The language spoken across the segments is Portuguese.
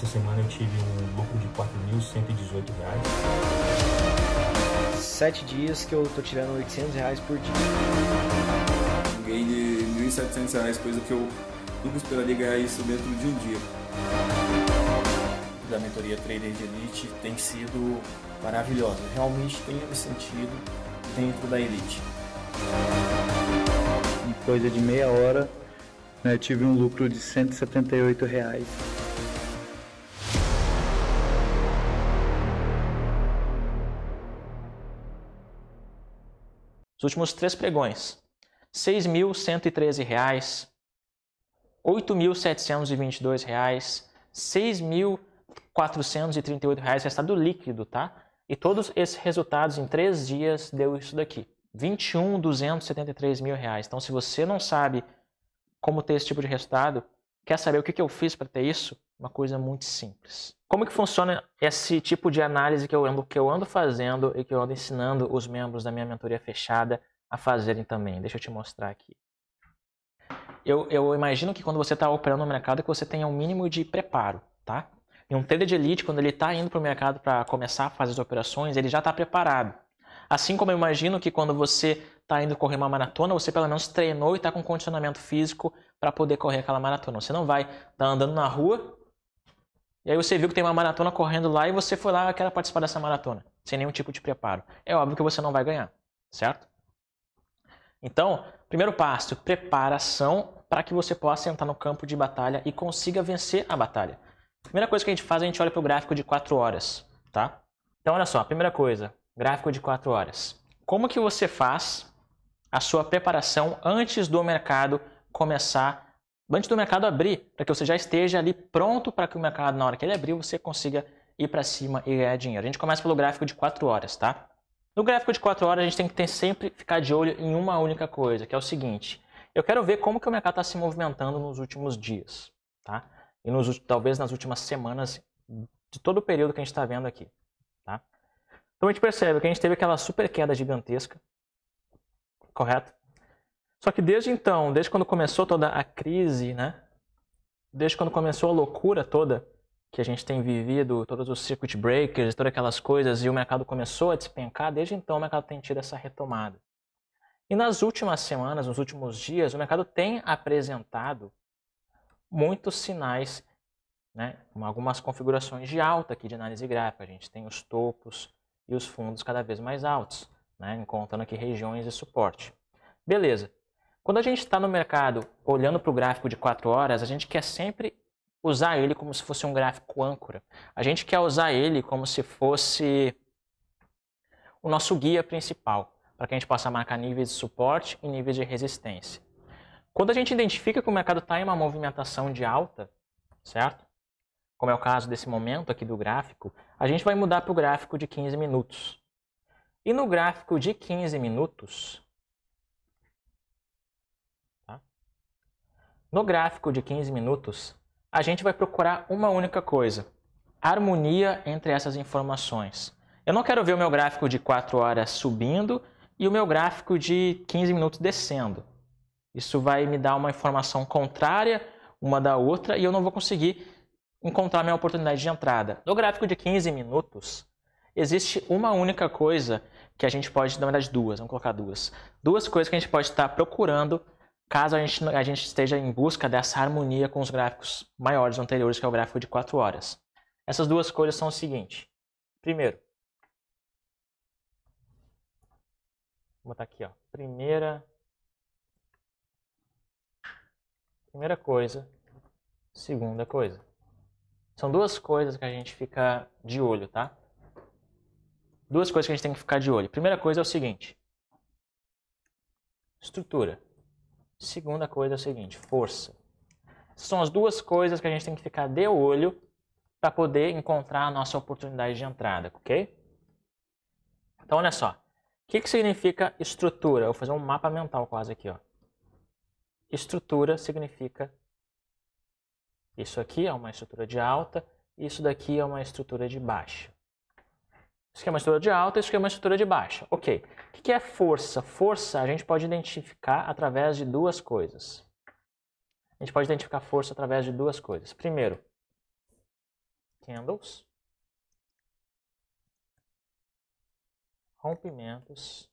Essa semana eu tive um lucro de R$ 4.118. Sete dias que eu tô tirando R$ 800 reais por dia. Ganhei de R$ 1.700, coisa que eu nunca esperaria ganhar isso dentro de um dia. Da mentoria Trader de Elite tem sido maravilhosa. Realmente tem me sentido dentro da Elite. Em coisa de meia hora, né, tive um lucro de 178 reais. Os últimos três pregões, R$ 6.113, R$ 8.722, R$ 6.438 restado líquido, tá? E todos esses resultados em três dias deu isso daqui. R$ 273 mil reais. Então, se você não sabe como ter esse tipo de resultado, quer saber o que eu fiz para ter isso, uma coisa muito simples. Como que funciona esse tipo de análise que eu ando, que eu ando fazendo e que eu ando ensinando os membros da minha mentoria fechada a fazerem também? Deixa eu te mostrar aqui. Eu, eu imagino que quando você está operando no mercado que você tenha um mínimo de preparo, tá? E um trader de elite, quando ele está indo para o mercado para começar a fazer as operações, ele já está preparado. Assim como eu imagino que quando você está indo correr uma maratona, você pelo menos treinou e está com condicionamento físico para poder correr aquela maratona. Você não vai estar tá andando na rua e aí você viu que tem uma maratona correndo lá e você foi lá e quer participar dessa maratona, sem nenhum tipo de preparo. É óbvio que você não vai ganhar, certo? Então, primeiro passo, preparação para que você possa entrar no campo de batalha e consiga vencer a batalha. Primeira coisa que a gente faz, a gente olha para o gráfico de 4 horas, tá? Então, olha só, primeira coisa, gráfico de 4 horas. Como que você faz a sua preparação antes do mercado começar antes do mercado abrir, para que você já esteja ali pronto para que o mercado, na hora que ele abrir, você consiga ir para cima e ganhar dinheiro. A gente começa pelo gráfico de 4 horas, tá? No gráfico de 4 horas, a gente tem que ter, sempre ficar de olho em uma única coisa, que é o seguinte. Eu quero ver como que o mercado está se movimentando nos últimos dias, tá? E nos, talvez nas últimas semanas de todo o período que a gente está vendo aqui, tá? Então a gente percebe que a gente teve aquela super queda gigantesca, correto? Só que desde então, desde quando começou toda a crise, né? Desde quando começou a loucura toda que a gente tem vivido, todos os circuit breakers, todas aquelas coisas, e o mercado começou a despencar, desde então o mercado tem tido essa retomada. E nas últimas semanas, nos últimos dias, o mercado tem apresentado muitos sinais, né, algumas configurações de alta aqui de análise gráfica. A gente tem os topos e os fundos cada vez mais altos, né, encontrando aqui regiões de suporte. Beleza. Quando a gente está no mercado olhando para o gráfico de 4 horas, a gente quer sempre usar ele como se fosse um gráfico âncora. A gente quer usar ele como se fosse o nosso guia principal, para que a gente possa marcar níveis de suporte e níveis de resistência. Quando a gente identifica que o mercado está em uma movimentação de alta, certo? Como é o caso desse momento aqui do gráfico, a gente vai mudar para o gráfico de 15 minutos. E no gráfico de 15 minutos, No gráfico de 15 minutos, a gente vai procurar uma única coisa: harmonia entre essas informações. Eu não quero ver o meu gráfico de 4 horas subindo e o meu gráfico de 15 minutos descendo. Isso vai me dar uma informação contrária uma da outra e eu não vou conseguir encontrar minha oportunidade de entrada. No gráfico de 15 minutos, existe uma única coisa que a gente pode, na verdade, duas, vamos colocar duas. Duas coisas que a gente pode estar procurando caso a gente, a gente esteja em busca dessa harmonia com os gráficos maiores anteriores, que é o gráfico de 4 horas. Essas duas coisas são o seguinte. Primeiro, vou botar aqui, ó. Primeira, primeira coisa, segunda coisa. São duas coisas que a gente fica de olho, tá? Duas coisas que a gente tem que ficar de olho. Primeira coisa é o seguinte: estrutura. Segunda coisa é o seguinte, força. são as duas coisas que a gente tem que ficar de olho para poder encontrar a nossa oportunidade de entrada, ok? Então, olha só. O que, que significa estrutura? Eu vou fazer um mapa mental quase aqui. Ó. Estrutura significa isso aqui é uma estrutura de alta, isso daqui é uma estrutura de baixa. Esquema de estrutura de alta e esquema de estrutura de baixa. Ok. O que é força? Força a gente pode identificar através de duas coisas. A gente pode identificar força através de duas coisas. Primeiro, candles. Rompimentos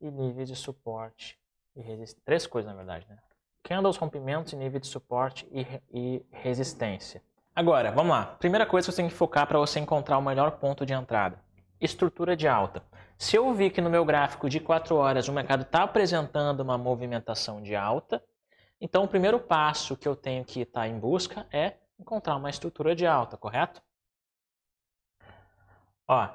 e níveis de suporte e resistência. Três coisas, na verdade, né? Candles, rompimentos e nível de suporte e, e resistência. Agora, vamos lá. Primeira coisa que você tem que focar para você encontrar o melhor ponto de entrada. Estrutura de alta. Se eu vi que no meu gráfico de 4 horas o mercado está apresentando uma movimentação de alta, então o primeiro passo que eu tenho que estar tá em busca é encontrar uma estrutura de alta, correto? Ó,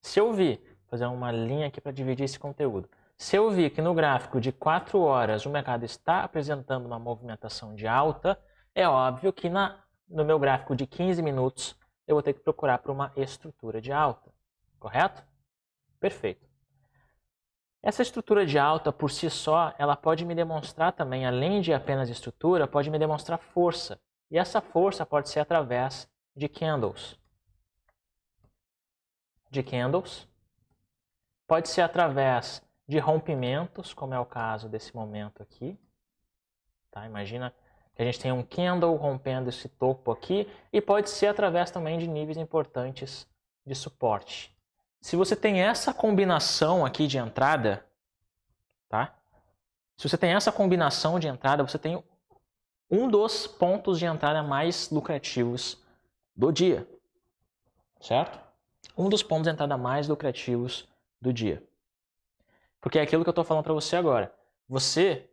se eu vi, vou fazer uma linha aqui para dividir esse conteúdo. Se eu vi que no gráfico de 4 horas o mercado está apresentando uma movimentação de alta, é óbvio que na no meu gráfico de 15 minutos, eu vou ter que procurar por uma estrutura de alta, correto? Perfeito. Essa estrutura de alta por si só, ela pode me demonstrar também, além de apenas estrutura, pode me demonstrar força. E essa força pode ser através de candles. De candles. Pode ser através de rompimentos, como é o caso desse momento aqui. Tá? Imagina a gente tem um candle rompendo esse topo aqui e pode ser através também de níveis importantes de suporte. Se você tem essa combinação aqui de entrada, tá? Se você tem essa combinação de entrada, você tem um dos pontos de entrada mais lucrativos do dia, certo? Um dos pontos de entrada mais lucrativos do dia. Porque é aquilo que eu estou falando para você agora. Você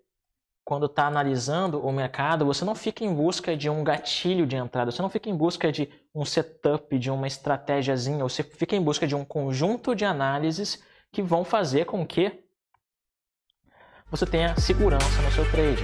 quando está analisando o mercado, você não fica em busca de um gatilho de entrada, você não fica em busca de um setup, de uma estratégiazinha, você fica em busca de um conjunto de análises que vão fazer com que você tenha segurança no seu trade.